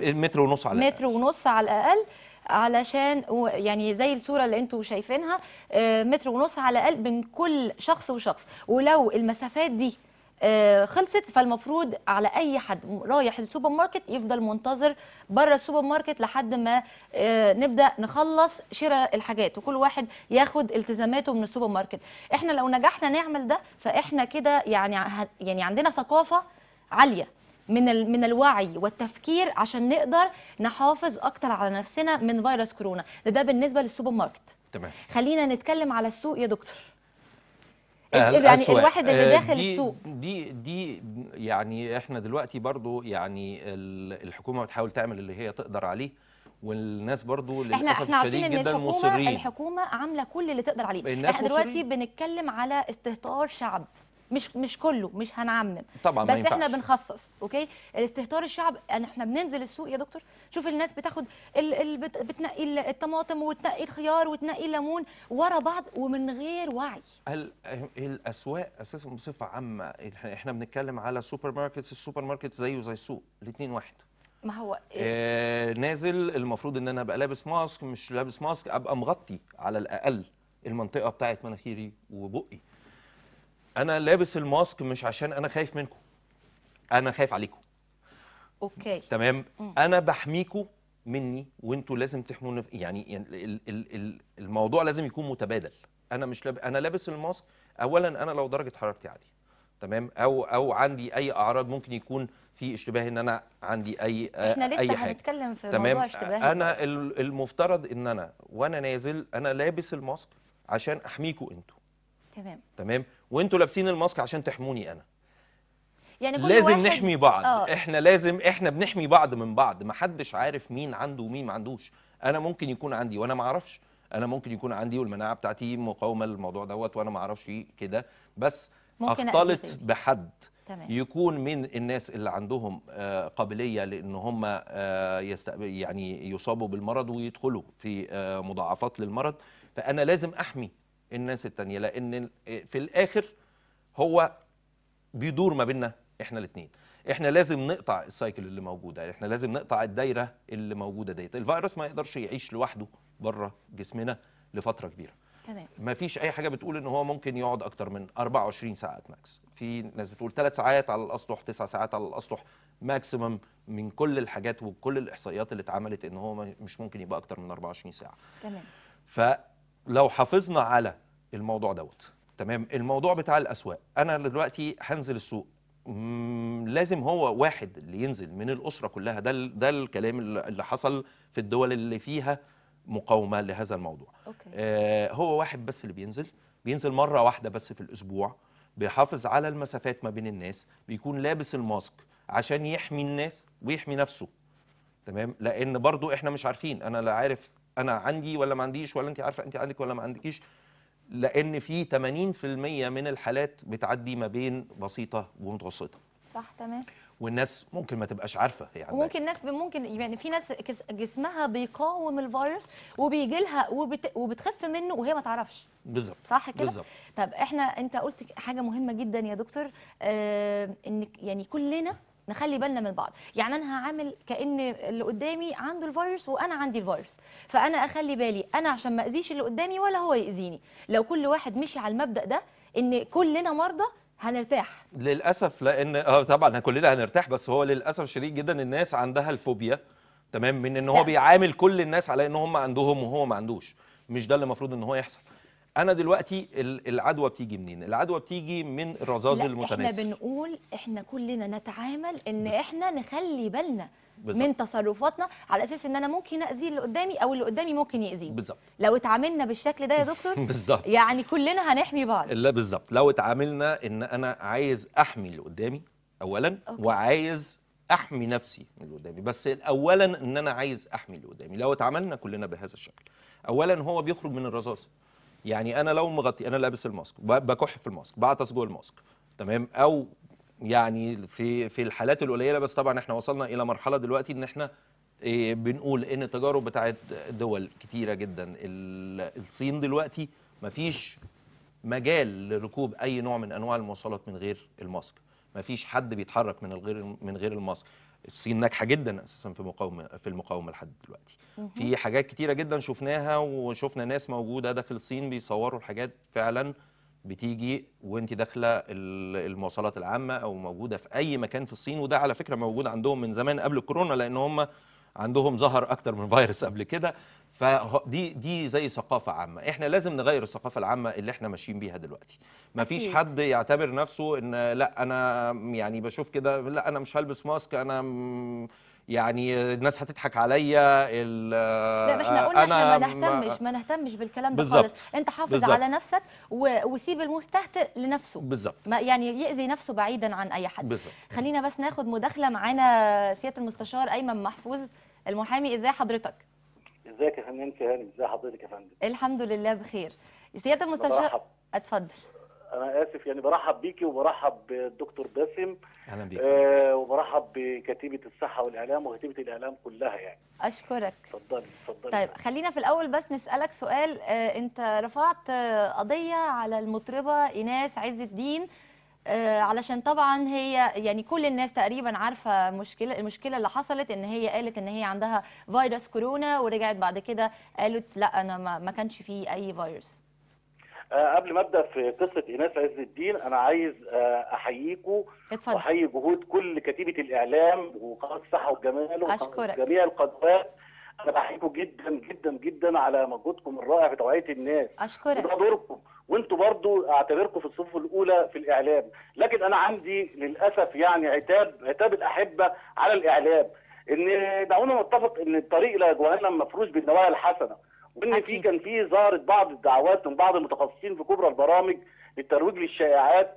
مترو ونص على الأقل. ونص على الاقل علشان يعني زي الصوره اللي انتم شايفينها آه، متر ونص على الاقل بين كل شخص وشخص ولو المسافات دي آه، خلصت فالمفروض على اي حد رايح السوبر ماركت يفضل منتظر بره السوبر ماركت لحد ما آه، نبدا نخلص شراء الحاجات وكل واحد ياخد التزاماته من السوبر ماركت احنا لو نجحنا نعمل ده فاحنا كده يعني يعني عندنا ثقافه عاليه من من الوعي والتفكير عشان نقدر نحافظ اكتر على نفسنا من فيروس كورونا ده, ده بالنسبه للسوبر ماركت تمام خلينا نتكلم على السوق يا دكتور آه، يعني أسوأ. الواحد اللي آه، داخل دي السوق دي دي يعني احنا دلوقتي برضو يعني الحكومه بتحاول تعمل اللي هي تقدر عليه والناس برضو للاسف الشديد جدا مصرين الحكومه عامله كل اللي تقدر عليه احنا دلوقتي مصرين. بنتكلم على استهتار شعب مش مش كله مش هنعمم طبعا بس ما احنا بنخصص اوكي الاستهتار الشعب يعني احنا بننزل السوق يا دكتور شوف الناس بتاخد ال... ال... بتنقي الطماطم وتنقي الخيار وتنقي الليمون ورا بعض ومن غير وعي هل الاسواق اساسا بصفه عامه احنا بنتكلم على سوبر ماركت السوبر ماركت زيه زي السوق الاثنين واحد ما هو إيه؟ آه نازل المفروض ان انا ابقى لابس ماسك مش لابس ماسك ابقى مغطي على الاقل المنطقه بتاعت مناخيري وبقي انا لابس الماسك مش عشان انا خايف منكم انا خايف عليكم اوكي تمام مم. انا بحميكم مني وانتوا لازم تحموا يعني ال ال ال الموضوع لازم يكون متبادل انا مش لاب... انا لابس الماسك اولا انا لو درجه حرارتي عاليه تمام او او عندي اي اعراض ممكن يكون في اشتباه ان انا عندي اي احنا لسه هنتكلم في تمام؟ موضوع اشتباه انا المفترض ان انا وانا نازل انا لابس الماسك عشان احميكم انتوا تمام تمام وانتوا لابسين الماسك عشان تحموني انا يعني لازم نحمي بعض أوه. احنا لازم احنا بنحمي بعض من بعض ما حدش عارف مين عنده ومين ما عندوش انا ممكن يكون عندي وانا ما اعرفش انا ممكن يكون عندي والمناعه بتاعتي مقاومه للموضوع دوت وانا ما اعرفش كده بس اختلط بحد تمام. يكون من الناس اللي عندهم آه، قابليه لان هم آه، يعني يصابوا بالمرض ويدخلوا في آه، مضاعفات للمرض فانا لازم احمي الناس التانية لأن إيه، في الآخر هو بيدور ما بيننا احنا الاتنين احنا لازم نقطع السايكل اللي موجوده احنا لازم نقطع الدايره اللي موجوده ديت الفيروس ما يقدرش يعيش لوحده بره جسمنا لفتره كبيره تمام ما فيش اي حاجه بتقول ان هو ممكن يقعد اكتر من 24 ساعه ماكس في ناس بتقول 3 ساعات على الاسطح 9 ساعات على الاسطح ماكسيمم من كل الحاجات وكل الاحصائيات اللي اتعملت ان هو مش ممكن يبقى اكتر من 24 ساعه تمام لو حافظنا على الموضوع دوت تمام الموضوع بتاع الاسواق انا دلوقتي هنزل السوق لازم هو واحد اللي ينزل من الاسره كلها ده ده الكلام اللي حصل في الدول اللي فيها مقاومه لهذا الموضوع أوكي. آه هو واحد بس اللي بينزل بينزل مره واحده بس في الاسبوع بيحافظ على المسافات ما بين الناس بيكون لابس الماسك عشان يحمي الناس ويحمي نفسه تمام لان برضو احنا مش عارفين انا لا عارف انا عندي ولا ما عنديش ولا انت عارفه انت عندك ولا ما عندكيش لان في 80% من الحالات بتعدي ما بين بسيطه ومتوسطه صح تمام والناس ممكن ما تبقاش عارفه هي يعني وممكن إيه. ناس ممكن يعني في ناس جسمها بيقاوم الفيروس وبيجي لها وبت وبتخف منه وهي ما تعرفش بالظبط صح كده بالزبط. طب احنا انت قلت حاجه مهمه جدا يا دكتور آه انك يعني كلنا نخلي بالنا من بعض يعني انا هعامل كان اللي قدامي عنده الفيروس وانا عندي الفيروس فانا اخلي بالي انا عشان ما اذيش اللي قدامي ولا هو ياذيني لو كل واحد مشي على المبدا ده ان كلنا مرضى هنرتاح للاسف لان اه طبعا كلنا هنرتاح بس هو للاسف شديد جدا الناس عندها الفوبيا تمام من ان هو لا. بيعامل كل الناس على ان هم عندهم وهو ما عندوش مش ده اللي المفروض ان هو يحصل انا دلوقتي العدوى بتيجي منين العدوى بتيجي من الرذاذ المتناسق احنا بنقول احنا كلنا نتعامل ان بس. احنا نخلي بالنا بالزبط. من تصرفاتنا على اساس ان انا ممكن اذي اللي قدامي او اللي قدامي ممكن ياذيني بالظبط لو اتعاملنا بالشكل ده يا دكتور بالظبط يعني كلنا هنحمي بعض لا بالظبط لو اتعاملنا ان انا عايز احمي اللي قدامي اولا أوكي. وعايز احمي نفسي من اللي قدامي بس اولا ان انا عايز احمي اللي قدامي لو اتعاملنا كلنا بهذا الشكل اولا هو بيخرج من الرذاذ يعني انا لو مغطي انا لابس الماسك بكح في الماسك بعطس جوه الماسك تمام او يعني في في الحالات القليله بس طبعا احنا وصلنا الى مرحله دلوقتي ان احنا آه، بنقول ان التجارب بتاعت دول كتيره جدا الصين دلوقتي مفيش مجال لركوب اي نوع من انواع المواصلات من غير الماسك مفيش حد بيتحرك من غير من غير الماسك الصين ناجحه جدا اساسا في مقاومه في المقاومه لحد دلوقتي في حاجات كتيره جدا شفناها وشفنا ناس موجوده داخل الصين بيصوروا الحاجات فعلا بتيجي وانت داخله المواصلات العامه او موجوده في اي مكان في الصين وده على فكره موجود عندهم من زمان قبل الكورونا لان هم عندهم ظهر اكتر من فيروس قبل كده فدي دي زي ثقافه عامه احنا لازم نغير الثقافه العامه اللي احنا ماشيين بيها دلوقتي مفيش حد يعتبر نفسه ان لا انا يعني بشوف كده لا انا مش هلبس ماسك انا يعني الناس هتضحك عليا لا ما احنا آه، قلنا احنا ما نهتمش ما نهتمش بالكلام ده بالزبط. خالص انت حافظ بالزبط. على نفسك وسيب المستهتر لنفسه بالظبط يعني يأذي نفسه بعيدا عن اي حد بالزبط. خلينا بس ناخد مداخله معانا سياده المستشار ايمن محفوظ المحامي ازاي حضرتك ازيك يا فندم يعني ازاي ازي حضرتك يا فندم الحمد لله بخير سياده المستشار اتفضل انا اسف يعني برحب بيكي وبرحب بالدكتور باسم اهلا بيك آه وبرحب بكتيبه الصحه والاعلام وكتيبه الاعلام كلها يعني اشكرك اتفضلي اتفضلي طيب خلينا في الاول بس نسالك سؤال آه انت رفعت آه، قضيه على المطربه ايناس عز الدين آه علشان طبعا هي يعني كل الناس تقريبا عارفه مشكله المشكله اللي حصلت ان هي قالت ان هي عندها فيروس كورونا ورجعت بعد كده قالت لا انا ما كانش فيه اي فيروس آه، قبل ما ابدا في قصه ايناس عز الدين انا عايز آه، احييكم واحيي جهود كل كتيبه الاعلام وقناه الصحه والجمال وجميع القنوات انا بحييكم جدا جدا جدا على مجهودكم الرائع في توعيه الناس اشكرك ودوركم وانتم وانتوا برضو اعتبركم في الصفوف الاولى في الاعلام لكن انا عندي للاسف يعني عتاب عتاب الاحبه على الاعلام ان دعونا نتفق ان الطريق الى جهنم مفروش بالنوايا الحسنه وان في كان في ظهرت بعض الدعوات من بعض المتخصصين في كبرى البرامج للترويج للشائعات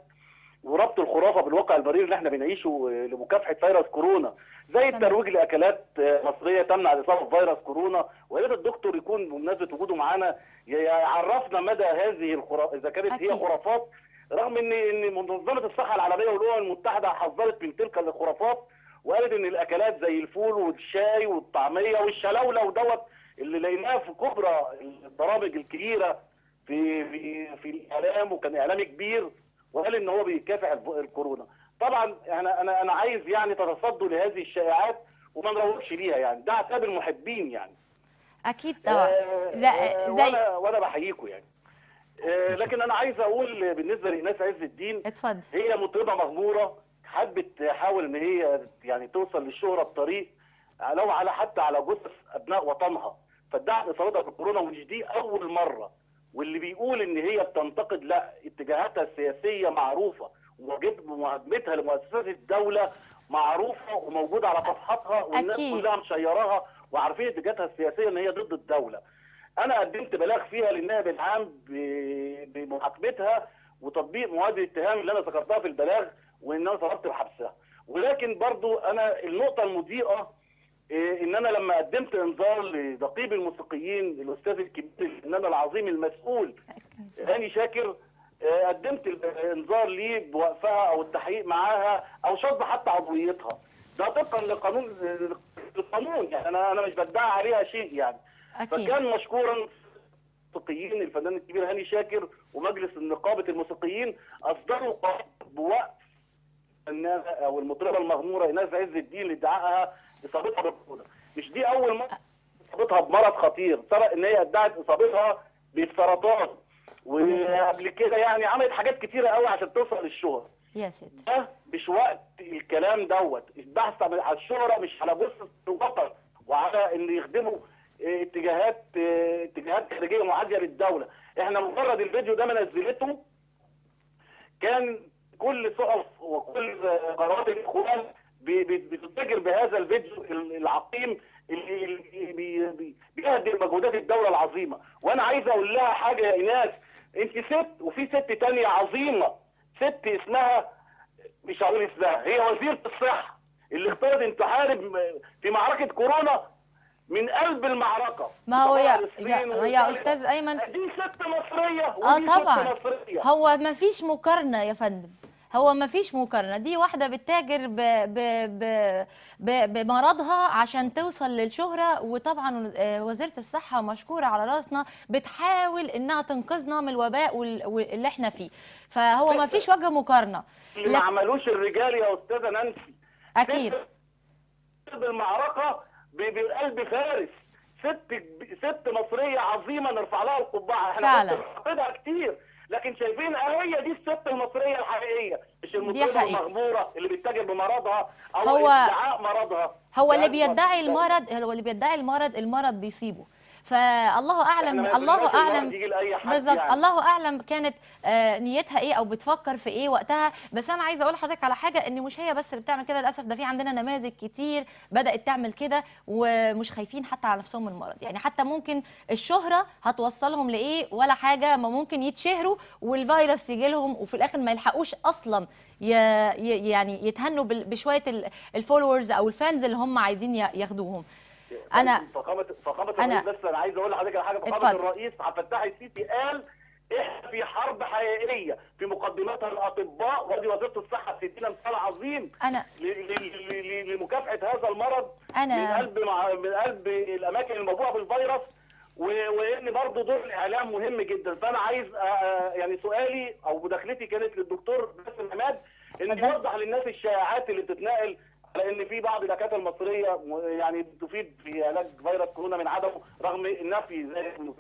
وربط الخرافه بالواقع المرير اللي احنا بنعيشه لمكافحه فيروس كورونا زي الترويج لاكلات مصريه تمنع الاصابه بفيروس كورونا ويا ريت الدكتور يكون بمناسبه وجوده معانا يعرفنا مدى هذه الخرافه اذا كانت أكيد. هي خرافات رغم ان ان منظمه الصحه العالميه والامم المتحده حذرت من تلك الخرافات وقالت ان الاكلات زي الفول والشاي والطعميه والشلوله ودوت اللي لقيناه في كبرى البرامج الكبيره في في في الاعلام وكان اعلام كبير وقال ان هو بيكافح الكورونا طبعا انا يعني انا انا عايز يعني تتصدوا لهذه الشائعات وما نروحش ليها يعني ده عتاب المحبين يعني اكيد طبعا آه زي آه، وانا وانا بحييكم يعني آه لكن انا عايز اقول بالنسبه لناس عز الدين اتفضل هي مطربه مغموره حبت تحاول ان هي يعني توصل للشهره بطريق لو على حتى على جثث ابناء وطنها فادعت اصابتها بالكورونا ومش دي اول مره واللي بيقول ان هي بتنتقد لا اتجاهاتها السياسيه معروفه ومهاجمتها لمؤسسات الدوله معروفه وموجوده على صفحاتها والناس أكيد. كلها مشيراها وعارفين اتجاهاتها السياسيه ان هي ضد الدوله. انا قدمت بلاغ فيها للنائب العام بمحاكمتها وتطبيق مواد الاتهام اللي انا ذكرتها في البلاغ وان انا طلبت بحبسها. ولكن برضو انا النقطه المضيئه إيه، ان انا لما قدمت انذار لنقيب الموسيقيين الاستاذ الكبير الفنان العظيم المسؤول هاني شاكر إيه، قدمت الانذار ليه بوقفها او التحقيق معاها او شطب حتى عضويتها ده طبقا لقانون القانون يعني انا انا مش بدعي عليها شيء يعني أكيد. فكان مشكورا الموسيقيين الفنان الكبير هاني شاكر ومجلس نقابه الموسيقيين اصدروا بوقف او المطربه المغموره ايناس عز الدين لادعائها اصابتها بالكورونا مش دي اول مره اصابتها بمرض خطير ترى ان هي ادعت اصابتها بالسرطان وقبل كده يعني عملت حاجات كتيره قوي عشان توصل للشهره يا سيدي ده مش وقت الكلام دوت البحث على الشهره مش على بص الوطن وعلى ان يخدموا آه، اتجاهات آه، اتجاهات خارجيه معاديه للدوله احنا مجرد الفيديو ده ما نزلته كان كل صحف وكل قرارات الاخوان بتتجر بهذا الفيديو العقيم اللي بيهدم مجهودات الدوله العظيمه وانا عايز اقول لها حاجه يا ايناس انت ست وفي ست تانية عظيمه ست اسمها مش هقول اسمها هي وزيره الصحه اللي اختارت ان تحارب في معركه كورونا من قلب المعركه ما هو يا يا, يا استاذ ايمن دي ست مصريه اه طبعا مصرية. هو ما فيش مقارنه يا فندم هو ما فيش مقارنه دي واحده بتتاجر ب... ب... ب... ب... بمرضها عشان توصل للشهره وطبعا آه، وزيره الصحه مشكوره على راسنا بتحاول انها تنقذنا من الوباء وال... اللي احنا فيه فهو ما فيش وجه مقارنه اللي ما عملوش الرجال يا استاذه نانسي اكيد بالمعركه بقلب فارس ست ست مصريه عظيمه نرفع لها القبعه احنا فعلا كتير لكن شايفين هي دي الست المصريه الحقيقيه مش المصريه المغموره اللي بتتاجر بمرضها او هو ادعاء مرضها هو اللي يعني بيدعي المرض هو اللي بيدعي المرض المرض بيصيبه فالله يعني اعلم الله اعلم بالظبط يعني. الله اعلم كانت آه، نيتها ايه او بتفكر في ايه وقتها بس انا عايزه اقول لحضرتك على حاجه ان مش هي بس اللي بتعمل كده للاسف ده في عندنا نماذج كتير بدات تعمل كده ومش خايفين حتى على نفسهم من المرض يعني حتى ممكن الشهره هتوصلهم لايه ولا حاجه ما ممكن يتشهروا والفيروس يجي لهم وفي الاخر ما يلحقوش اصلا يعني يتهنوا بشويه الفولورز او الفانز اللي هم عايزين ياخدوهم انا فخامه فخامه أنا... بس انا عايز اقول لحضرتك على حاجه فخامه الرئيس عبد الفتاح السيسي قال احنا في حرب حقيقيه في مقدمتها الاطباء ودي وزاره الصحه بتدينا مثال عظيم انا لمكافحه هذا المرض أنا... من قلب مع... من قلب الاماكن الموجوعه بالفيروس وان برضه دور الاعلام مهم جدا فانا عايز آه، آه، يعني سؤالي او مداخلتي كانت للدكتور باسم عماد ان يوضح للناس الشائعات اللي بتتنقل لان في بعض الدكاتره المصريه يعني تفيد في علاج فيروس كورونا من عدمه رغم نفي ذلك من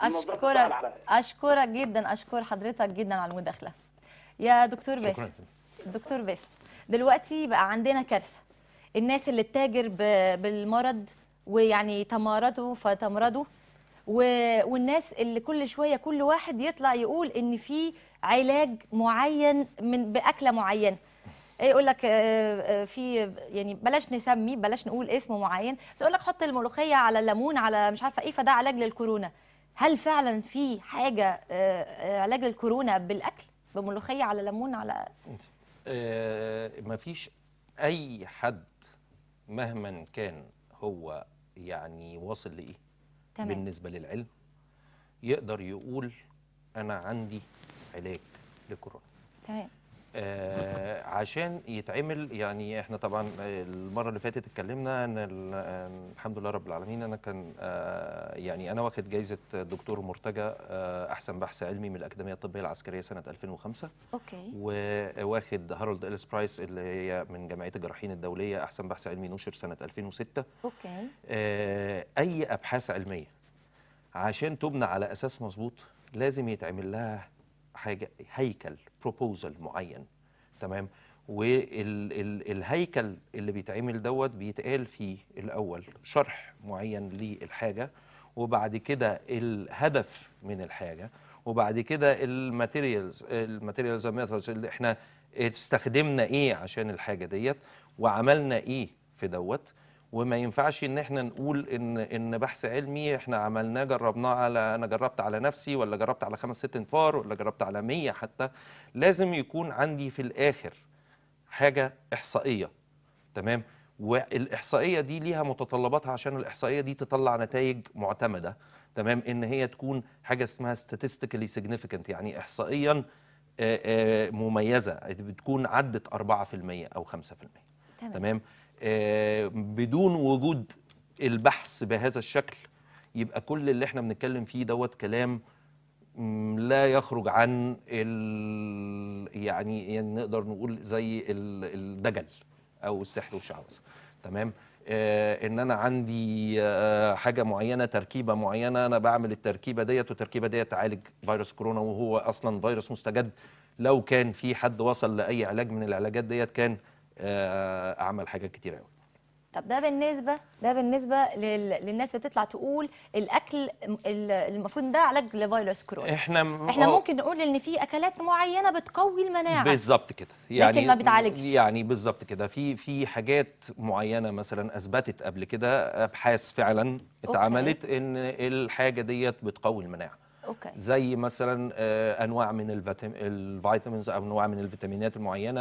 اشكرك اشكرك جدا اشكر حضرتك جدا على المداخله يا دكتور باسم دكتور باسم دلوقتي بقى عندنا كارثه الناس اللي تتاجر بالمرض ويعني تمرضوا فتمرضوا والناس اللي كل شويه كل واحد يطلع يقول ان في علاج معين من باكله معينه إيه، يقول لك آه، آه، في يعني بلاش نسمي بلاش نقول اسم معين بس يقول لك حط الملوخيه على الليمون على مش عارفه ايه فده علاج للكورونا هل فعلا في حاجه آه، علاج للكورونا بالاكل بملوخيه على ليمون على ما مفيش اي حد مهما كان هو يعني واصل لايه تمام. بالنسبه للعلم يقدر يقول انا عندي علاج لكورونا تمام آه عشان يتعمل يعني احنا طبعا المره اللي فاتت اتكلمنا ان الحمد لله رب العالمين انا كان آه يعني انا واخد جائزه دكتور مرتجى آه احسن بحث علمي من الاكاديميه الطبيه العسكريه سنه 2005 اوكي وواخد هارولد اليس برايس اللي هي من جمعيه الجراحين الدوليه احسن بحث علمي نشر سنه 2006 اوكي آه، اي ابحاث علميه عشان تبنى على اساس مظبوط لازم يتعمل لها حاجه هيكل بروبوزل معين تمام والهيكل اللي بيتعمل دوت بيتقال فيه الاول شرح معين للحاجه وبعد كده الهدف من الحاجه وبعد كده الماتيريالز الماتيريالز ميثودز اللي احنا استخدمنا ايه عشان الحاجه ديت وعملنا ايه في دوت وما ينفعش ان احنا نقول ان ان بحث علمي احنا عملناه جربناه على انا جربت على نفسي ولا جربت على خمس ست انفار ولا جربت على 100 حتى لازم يكون عندي في الاخر حاجه احصائيه تمام والاحصائيه دي ليها متطلباتها عشان الاحصائيه دي تطلع نتائج معتمده تمام ان هي تكون حاجه اسمها statistically significant يعني احصائيا مميزه بتكون عدت 4% او 5% تمام, تمام. آه، بدون وجود البحث بهذا الشكل يبقى كل اللي احنا بنتكلم فيه دوت كلام لا يخرج عن ال يعني, يعني نقدر نقول زي الدجل او السحر والشعوذه تمام آه ان انا عندي آه حاجه معينه تركيبه معينه انا بعمل التركيبه ديت والتركيبه ديت تعالج فيروس كورونا وهو اصلا فيروس مستجد لو كان في حد وصل لاي علاج من العلاجات ديت كان آه، اعمل حاجات كتير قوي طب ده بالنسبه ده بالنسبه للناس اللي تطلع تقول الاكل المفروض ده علاج لفيروس كورونا احنا م... احنا آه. ممكن نقول ان في اكلات معينه بتقوي المناعه بالظبط كده يعني لكن ما يعني بتعالجش يعني بالظبط كده في في حاجات معينه مثلا اثبتت قبل كده ابحاث فعلا اتعملت ان الحاجه ديت بتقوي المناعه أوكي. زي مثلا آه، انواع من الفيتامينز او انواع من الفيتامينات المعينه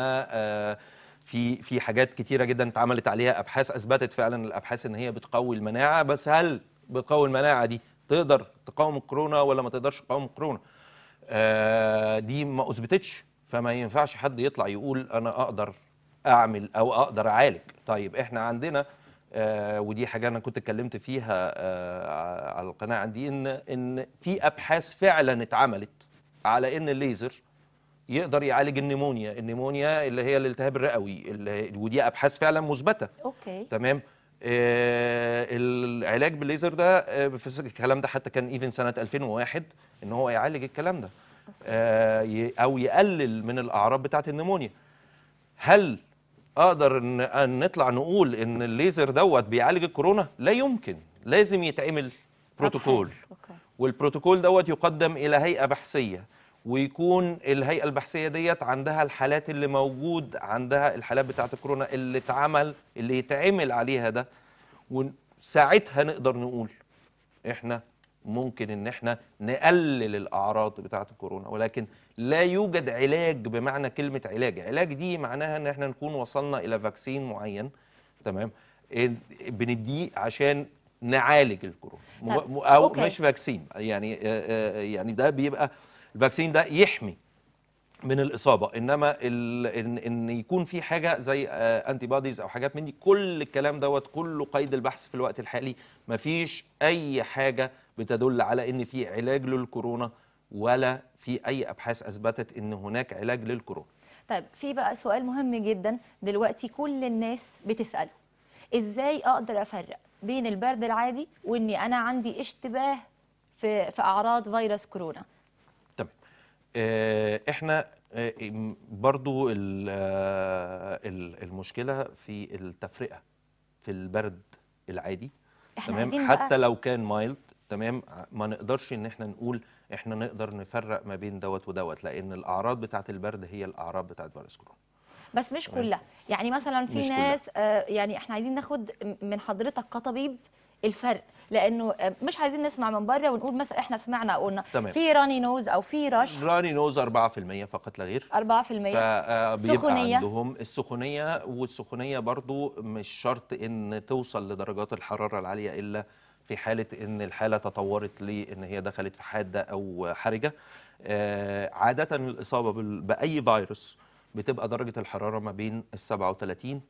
في في حاجات كتيره جدا اتعملت عليها ابحاث اثبتت فعلا الابحاث ان هي بتقوي المناعه بس هل بتقوي المناعه دي تقدر تقاوم الكورونا ولا ما تقدرش تقاوم الكورونا آه دي ما اثبتتش فما ينفعش حد يطلع يقول انا اقدر اعمل او اقدر اعالج طيب احنا عندنا آه ودي حاجه انا كنت اتكلمت فيها آه على القناه عندي ان ان في ابحاث فعلا اتعملت على ان الليزر يقدر يعالج النيمونيا النيمونيا اللي هي الالتهاب الرئوي اللي ودي ابحاث فعلا مثبته اوكي تمام آه العلاج بالليزر ده آه الكلام ده حتى كان ايفن سنه 2001 ان هو يعالج الكلام ده آه او يقلل من الاعراض بتاعه النيمونيا هل اقدر ان نطلع نقول ان الليزر دوت بيعالج الكورونا لا يمكن لازم يتعمل بروتوكول والبروتوكول دوت يقدم الى هيئه بحثيه ويكون الهيئه البحثيه ديت عندها الحالات اللي موجود عندها الحالات بتاعه الكورونا اللي اتعمل اللي يتعمل عليها ده وساعتها نقدر نقول احنا ممكن ان احنا نقلل الاعراض بتاعه الكورونا ولكن لا يوجد علاج بمعنى كلمه علاج علاج دي معناها ان احنا نكون وصلنا الى فاكسين معين تمام بنديه عشان نعالج الكورونا او أوكي. مش فاكسين يعني يعني ده بيبقى الفاكسين ده يحمي من الاصابه انما ال... إن... ان يكون في حاجه زي انتي آه، بوديز او حاجات من دي كل الكلام دوت كله قيد البحث في الوقت الحالي مفيش اي حاجه بتدل على ان في علاج للكورونا ولا في اي ابحاث اثبتت ان هناك علاج للكورونا طيب في بقى سؤال مهم جدا دلوقتي كل الناس بتساله ازاي اقدر افرق بين البرد العادي واني انا عندي اشتباه في في اعراض فيروس كورونا آه، احنا آه، برضو آه، المشكله في التفرقه في البرد العادي تمام حتى لو كان مايلد تمام ما نقدرش ان احنا نقول احنا نقدر نفرق ما بين دوت ودوت لان الاعراض بتاعه البرد هي الاعراض بتاعه فيروس كورونا بس مش كلها يعني مثلا في ناس آه يعني احنا عايزين ناخد من حضرتك كطبيب الفرق لانه آه، مش عايزين نسمع من بره ونقول مثلا احنا سمعنا قلنا تمام. في راني نوز او في رش راني نوز 4% فقط لا غير 4% ف عندهم السخونيه والسخونيه برضو مش شرط ان توصل لدرجات الحراره العاليه الا في حاله ان الحاله تطورت لان هي دخلت في حاده او حرجه آه، عاده الاصابه باي فيروس بتبقى درجه الحراره ما بين ال 37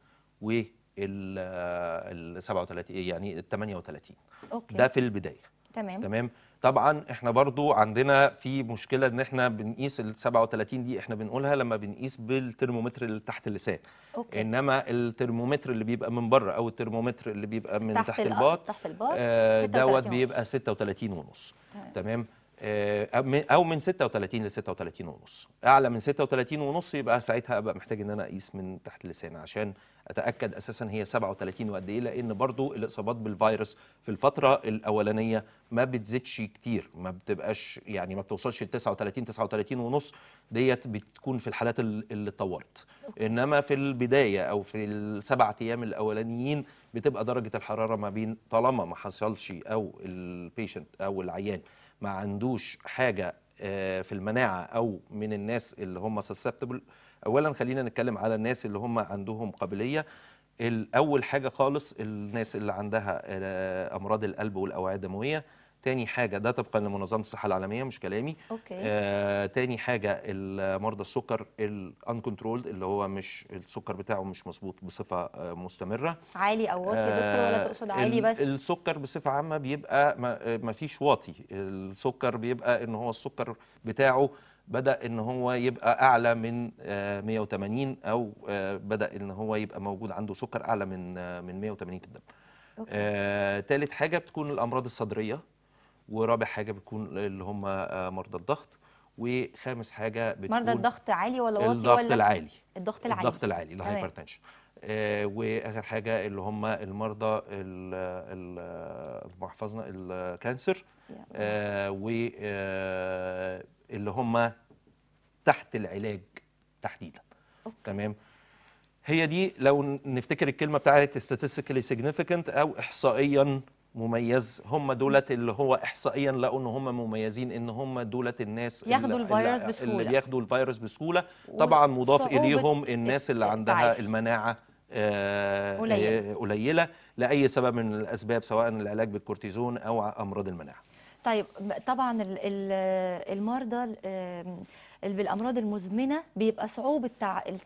و ال 37 يعني ال 38 أوكي. ده في البدايه تمام تمام طبعا احنا برضو عندنا في مشكله ان احنا بنقيس ال 37 دي احنا بنقولها لما بنقيس بالترمومتر اللي تحت اللسان أوكي. انما الترمومتر اللي بيبقى من بره او الترمومتر اللي بيبقى من تحت, تحت الباط تحت الباط آه دوت بيبقى 36 ونص تمام, تمام. آه، او من 36 ل 36 ونص اعلى من 36 ونص يبقى ساعتها ابقى محتاج ان انا اقيس من تحت اللسان عشان اتاكد اساسا هي 37 وقد ايه لان برضو الاصابات بالفيروس في الفتره الاولانيه ما بتزيدش كتير ما بتبقاش يعني ما بتوصلش ل 39 39 ونص ديت بتكون في الحالات اللي اتطورت انما في البدايه او في السبع ايام الاولانيين بتبقى درجه الحراره ما بين طالما ما حصلش او البيشنت او العيان ما عندوش حاجه آه، في المناعه او من الناس اللي هم سسبتبل اولا خلينا نتكلم على الناس اللي هم عندهم قابليه اول حاجه خالص الناس اللي عندها آه، امراض القلب والاوعيه الدمويه تاني حاجة ده طبقا لمنظمة الصحة العالمية مش كلامي أوكي. آه تاني حاجة مرضى السكر الانكنترولد اللي هو مش السكر بتاعه مش مظبوط بصفة آه مستمرة عالي أو واطي آه يا دكتور ولا آه، تقصد عالي بس السكر بصفة عامة بيبقى آه، ما فيش واطي السكر بيبقى إن هو السكر بتاعه بدا ان هو يبقى اعلى من 180 آه، او بدا ان هو يبقى موجود عنده سكر اعلى من من 180 في الدم ثالث آه، حاجه بتكون الامراض الصدريه ورابع حاجه بتكون اللي هم آه، مرضى الضغط وخامس حاجه بتكون مرضى الضغط عالي ولا واطي الضغط العالي الضغط العالي الضغط العالي الهايبرتنشن آه، واخر حاجه اللي هم المرضى محفظنا الكانسر آه، و اللي هم تحت العلاج تحديدا أوكي. تمام هي دي لو نفتكر الكلمه بتاعت statistically significant او احصائيا مميز هم دولت اللي هو احصائيا لقوا ان هم مميزين ان هم دولت الناس ياخدوا الفيروس بسهوله اللي بياخدوا الفيروس بسهوله طبعا مضاف اليهم الناس اللي عندها المناعه آه، آه، قليلة. لاي سبب من الاسباب سواء العلاج بالكورتيزون او امراض المناعه طيب طبعا المرضى بالامراض المزمنه بيبقى صعوبه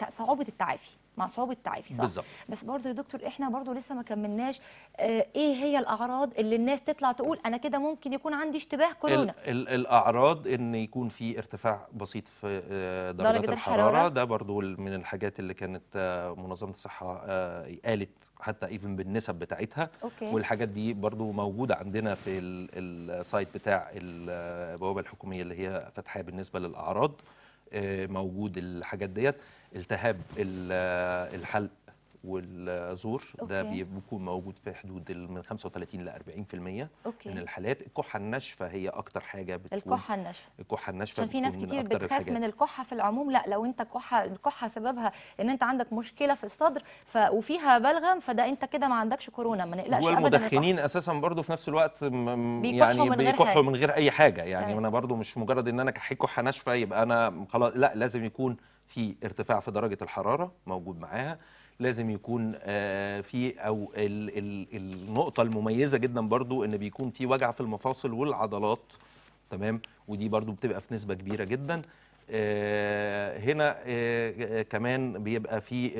صعوبه التعافي مع صعوبه التعافي صح بالزبط. بس برضو يا دكتور احنا برضو لسه ما كملناش آه ايه هي الاعراض اللي الناس تطلع تقول انا كده ممكن يكون عندي اشتباه كورونا الـ الـ الاعراض ان يكون في ارتفاع بسيط في آه، درجات درجة الحرارة. الحراره ده برضو من الحاجات اللي كانت آه، منظمه الصحه آه، قالت حتى ايفن بالنسب بتاعتها أوكي. والحاجات دي برضو موجوده عندنا في السايت بتاع البوابه الحكوميه اللي هي فتحها بالنسبه للاعراض موجود الحاجات ديت التهاب الحلق والزور ده بيكون موجود في حدود من 35 ل 40% أوكي. من الحالات الكحه الناشفه هي اكتر حاجه بتكون الكحه الناشفه الكحه الناشفه عشان في ناس كتير بتخاف من الكحه في العموم لا لو انت كحه الكحه سببها ان انت عندك مشكله في الصدر ف... وفيها بلغم فده انت كده ما عندكش كورونا ما نقلقش ابدا والمدخنين اساسا برضو في نفس الوقت م... يعني بيكحوا من غير اي حاجه يعني طيب. انا برضو مش مجرد ان انا كحيت كحه ناشفه يبقى انا خلاص لا لازم يكون في ارتفاع في درجة الحرارة موجود معاها لازم يكون آه، في او النقطه المميزه جدا برضو ان بيكون في وجع في المفاصل والعضلات تمام ودي برضو بتبقى في نسبه كبيره جدا آه، هنا آه، كمان بيبقى في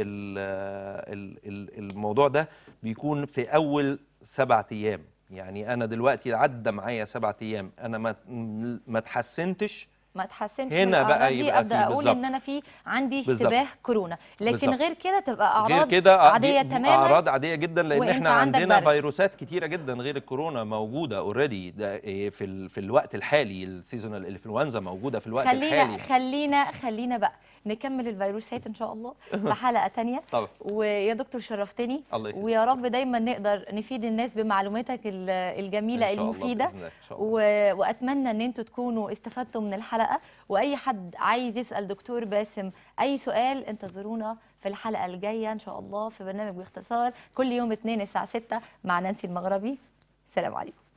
الموضوع ده بيكون في اول سبعة ايام يعني انا دلوقتي عدى معايا سبعة ايام انا ما ما ما اتحسنش هنا بقى يبقى ابدا اقول بالزبط. ان انا في عندي اشتباه كورونا لكن بالزبط. غير كده تبقى اعراض غير كده آه، عاديه تماما اعراض عاديه جدا لان احنا عندنا برد. فيروسات كتيره جدا غير الكورونا موجوده اوريدي في في الوقت الحالي السيزونال انفلونزا موجوده في الوقت خلينا الحالي خلينا خلينا بقى نكمل الفيروسات ان شاء الله في حلقه ثانيه طبعا ويا دكتور شرفتني الله ويا رب دايما نقدر نفيد الناس بمعلوماتك الجميله إن شاء المفيده الله إن شاء الله. و... واتمنى ان انتوا تكونوا استفدتوا من الحلقه واي حد عايز يسال دكتور باسم اي سؤال انتظرونا في الحلقه الجايه ان شاء الله في برنامج باختصار كل يوم اثنين الساعه 6 مع نانسي المغربي سلام عليكم